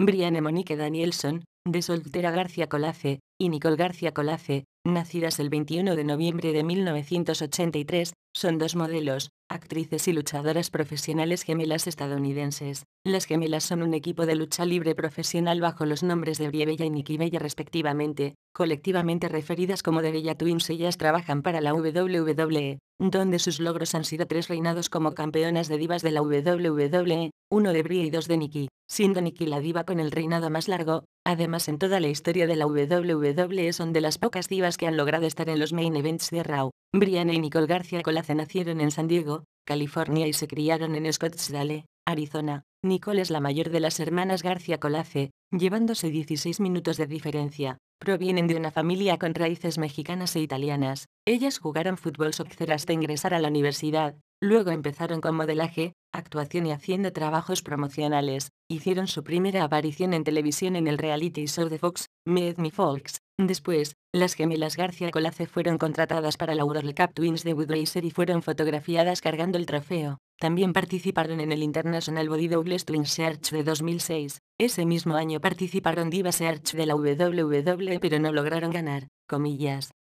Brianna Monique Danielson, de soltera García Colace, y Nicole García Colace, nacidas el 21 de noviembre de 1983, son dos modelos, actrices y luchadoras profesionales gemelas estadounidenses. Las gemelas son un equipo de lucha libre profesional bajo los nombres de Bella y Nikki Bella respectivamente, colectivamente referidas como The Bella Twins. Ellas trabajan para la WWE, donde sus logros han sido tres reinados como campeonas de divas de la WWE, uno de Brie y dos de Nikki, siendo Nikki la diva con el reinado más largo, además en toda la historia de la WWE son de las pocas divas que han logrado estar en los main events de Raw. Brianna y Nicole García Colace nacieron en San Diego, California y se criaron en Scottsdale, Arizona. Nicole es la mayor de las hermanas García Colace, llevándose 16 minutos de diferencia. Provienen de una familia con raíces mexicanas e italianas. Ellas jugaron fútbol soccer hasta ingresar a la universidad, Luego empezaron con modelaje, actuación y haciendo trabajos promocionales. Hicieron su primera aparición en televisión en el reality show de Fox, Meet Me Folks. Después, las gemelas García Colace fueron contratadas para la World Cup Twins de Woodracer y fueron fotografiadas cargando el trofeo. También participaron en el International Body Double Twin Search de 2006. Ese mismo año participaron Diva Search de la WWE pero no lograron ganar, comillas.